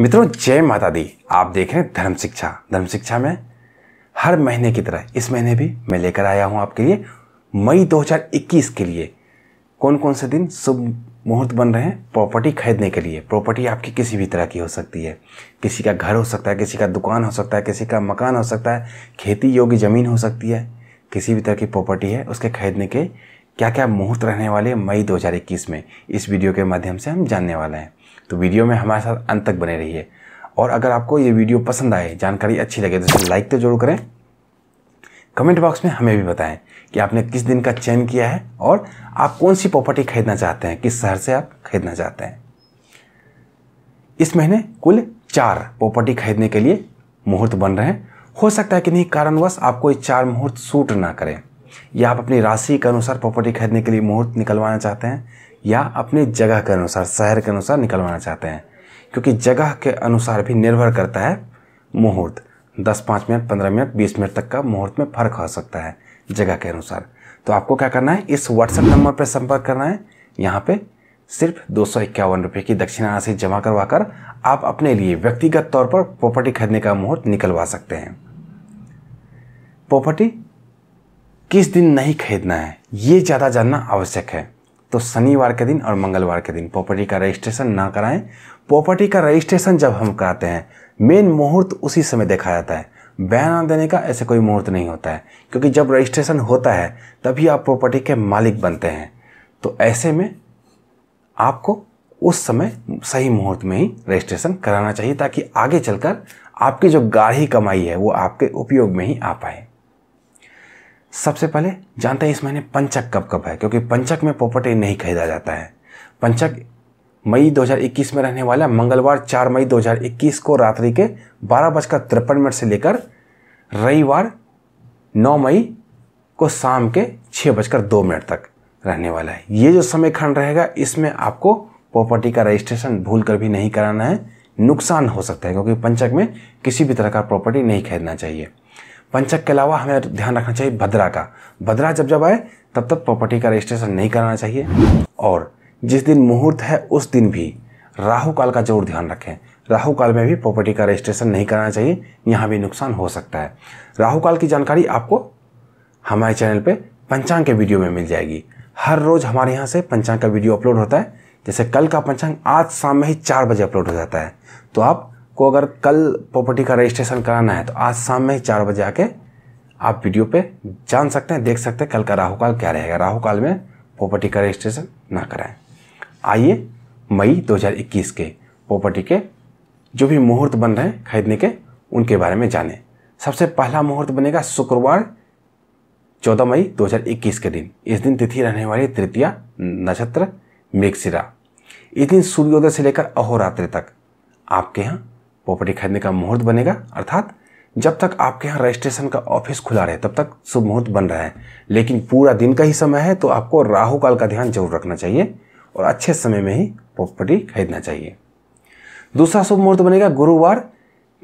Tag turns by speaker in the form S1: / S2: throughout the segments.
S1: मित्रों जय माता दी आप देख रहे हैं धर्म शिक्षा धर्म शिक्षा में हर महीने की तरह इस महीने भी मैं लेकर आया हूं आपके लिए मई 2021 के लिए कौन कौन से दिन शुभ मुहूर्त बन रहे हैं प्रॉपर्टी खरीदने के लिए प्रॉपर्टी आपकी किसी भी तरह की हो सकती है किसी का घर हो सकता है किसी का दुकान हो सकता है किसी का मकान हो सकता है खेती योग्य ज़मीन हो सकती है किसी भी तरह की प्रॉपर्टी है उसके खरीदने के क्या क्या मुहूर्त रहने वाले मई 2021 में इस वीडियो के माध्यम से हम जानने वाले हैं तो वीडियो में हमारे साथ अंत तक बने रहिए और अगर आपको ये वीडियो पसंद आए जानकारी अच्छी लगे तो इसे लाइक तो जरूर करें कमेंट बॉक्स में हमें भी बताएं कि आपने किस दिन का चयन किया है और आप कौन सी प्रॉपर्टी खरीदना चाहते हैं किस शहर से आप खरीदना चाहते हैं इस महीने कुल चार प्रॉपर्टी खरीदने के लिए मुहूर्त बन रहे हैं हो सकता है कि नहीं कारणवश आपको ये चार मुहूर्त सूट ना करें या आप अपनी राशि के अनुसार प्रॉपर्टी खरीदने के लिए मुहूर्त निकलवाना चाहते हैं या अपने जगह के अनुसार शहर के अनुसार निकलवाना चाहते हैं क्योंकि जगह के अनुसार भी निर्भर करता है मुहूर्त दस पाँच मिनट पंद्रह मिनट बीस मिनट तक का मुहूर्त में फ़र्क हो सकता है जगह के अनुसार तो आपको क्या करना है इस व्हाट्सएप नंबर पर संपर्क करना है यहाँ पे सिर्फ दो सौ इक्यावन रुपये की दक्षिणा राशि जमा करवा कर आप अपने लिए व्यक्तिगत तौर पर प्रॉपर्टी खरीदने का मुहूर्त निकलवा सकते हैं प्रॉपर्टी किस दिन नहीं खरीदना है ये ज़्यादा जानना आवश्यक है तो शनिवार के दिन और मंगलवार के दिन प्रॉपर्टी का रजिस्ट्रेशन ना कराएं प्रॉपर्टी का रजिस्ट्रेशन जब हम कराते हैं मेन मुहूर्त उसी समय देखा जाता है बयान देने का ऐसे कोई मुहूर्त नहीं होता है क्योंकि जब रजिस्ट्रेशन होता है तभी आप प्रॉपर्टी के मालिक बनते हैं तो ऐसे में आपको उस समय सही मुहूर्त में ही रजिस्ट्रेशन कराना चाहिए ताकि आगे चलकर आपकी जो गाढ़ी कमाई है वो आपके उपयोग में ही आ पाए सबसे पहले जानते हैं इस महीने पंचक कब कब है क्योंकि पंचक में प्रॉपर्टी नहीं खरीदा जाता है पंचक मई 2021 में रहने वाला मंगलवार 4 मई 2021 को रात्रि के बारह बजकर तिरपन मिनट से लेकर रविवार 9 मई को शाम के छः बजकर दो मिनट तक रहने वाला है ये जो समय खंड रहेगा इसमें आपको प्रॉपर्टी का रजिस्ट्रेशन भूल कर भी नहीं कराना है नुकसान हो सकता है क्योंकि पंचक में किसी भी तरह का प्रॉपर्टी नहीं खरीदना चाहिए पंचक के अलावा हमें ध्यान रखना चाहिए भद्रा का भद्रा जब जब आए तब तक प्रॉपर्टी का रजिस्ट्रेशन नहीं कराना चाहिए और जिस दिन मुहूर्त है उस दिन भी राहु काल का जरूर ध्यान रखें राहु काल में भी प्रॉपर्टी का रजिस्ट्रेशन नहीं कराना चाहिए यहाँ भी नुकसान हो सकता है राहु काल की जानकारी आपको हमारे चैनल पे पंचांग के वीडियो में मिल जाएगी हर रोज़ हमारे यहाँ से पंचांग का वीडियो अपलोड होता है जैसे कल का पंचांग आज शाम में ही चार बजे अपलोड हो जाता है तो आप आपको अगर कल प्रॉपर्टी का रजिस्ट्रेशन कराना है तो आज शाम में ही चार बजे आके आप वीडियो पे जान सकते हैं देख सकते हैं कल का राहु काल क्या रहेगा राहु काल में प्रॉपर्टी का रजिस्ट्रेशन ना कराएं आइए मई 2021 के प्रॉपर्टी के जो भी मुहूर्त बन रहे हैं खरीदने के उनके बारे में जानें सबसे पहला मुहूर्त बनेगा शुक्रवार 14 मई 2021 के दिन इस दिन तिथि रहने वाली तृतीय नक्षत्र मेघशिरा इस दिन सूर्योदय से लेकर अहोरात्रि तक आपके यहाँ प्रॉपर्टी खरीदने का मुहूर्त बनेगा अर्थात जब तक आपके यहाँ रजिस्ट्रेशन का ऑफिस खुला रहे तब तक शुभ मुहूर्त बन रहा है लेकिन पूरा दिन का ही समय है तो आपको राहु काल का ध्यान जरूर रखना चाहिए और अच्छे समय में ही प्रॉपर्टी खरीदना चाहिए दूसरा शुभ मुहूर्त बनेगा गुरुवार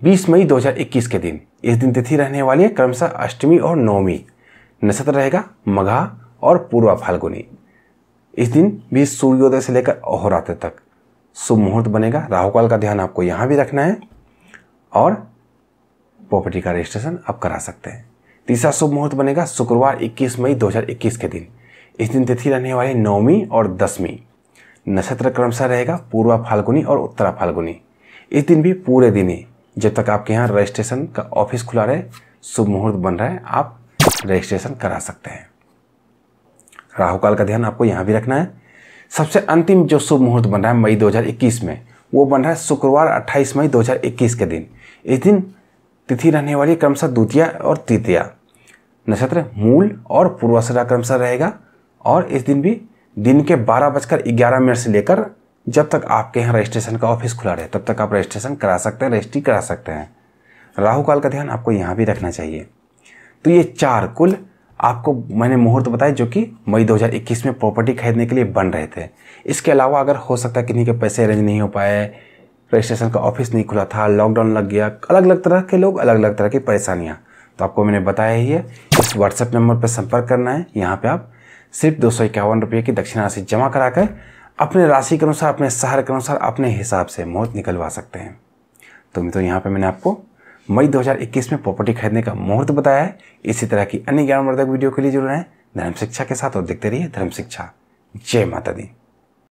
S1: 20 मई 2021 के दिन इस दिन तिथि रहने वाली है क्रमशः अष्टमी और नवमी नक्षत्र रहेगा मघा और पूर्वा फाल्गुनी इस दिन भी सूर्योदय से लेकर अहोरात्र तक शुभ मुहूर्त बनेगा राहु काल का ध्यान आपको यहाँ भी रखना है और प्रॉपर्टी का रजिस्ट्रेशन आप करा सकते हैं तीसरा शुभ मुहूर्त बनेगा शुक्रवार 21 मई 2021 के दिन इस दिन तिथि रहने वाली नौवीं और दसवीं नक्षत्र क्रमशः रहेगा पूर्वा फाल्गुनी और उत्तरा फाल्गुनी इस दिन भी पूरे दिन ही जब तक आपके यहाँ रजिस्ट्रेशन का ऑफिस खुला रहे शुभ मुहूर्त बन रहा है आप रजिस्ट्रेशन करा सकते हैं राहुकाल का ध्यान आपको यहाँ भी रखना है सबसे अंतिम जो शुभ मुहूर्त बन रहा है मई 2021 में वो बन रहा है शुक्रवार 28 मई 2021 के दिन इस दिन तिथि रहने वाली क्रमशः द्वितीय और तृतीया नक्षत्र मूल और पूर्वासरा क्रमशः रहेगा और इस दिन भी दिन के बारह बजकर ग्यारह मिनट से लेकर जब तक आपके यहाँ रजिस्ट्रेशन का ऑफिस खुला रहे तब तक आप रजिस्ट्रेशन करा सकते हैं रजिस्ट्री करा सकते हैं राहु काल का ध्यान आपको यहाँ भी रखना चाहिए तो ये चार कुल आपको मैंने मुहूर्त बताया जो कि मई 2021 में प्रॉपर्टी खरीदने के लिए बन रहे थे इसके अलावा अगर हो सकता है किन्हीं के पैसे अरेंज नहीं हो पाए रजिस्ट्रेशन का ऑफिस नहीं खुला था लॉकडाउन लग गया अलग अलग तरह के लोग अलग अलग तरह की परेशानियाँ तो आपको मैंने बताया ही है इस व्हाट्सएप नंबर पर संपर्क करना है यहाँ पर आप सिर्फ दो सौ इक्यावन रुपये की दक्षिण राशि जमा करा कर अपने राशि के अनुसार अपने शहर के अनुसार अपने हिसाब से मौत निकलवा सकते हैं तो मित्रों यहाँ पर मैंने आपको मई 2021 में प्रॉपर्टी खरीदने का मुहूर्त बताया है इसी तरह की अन्य ज्ञानवर्धक वीडियो के लिए जुड़ रहे हैं धर्म शिक्षा के साथ और देखते रहिए धर्म शिक्षा जय माता दी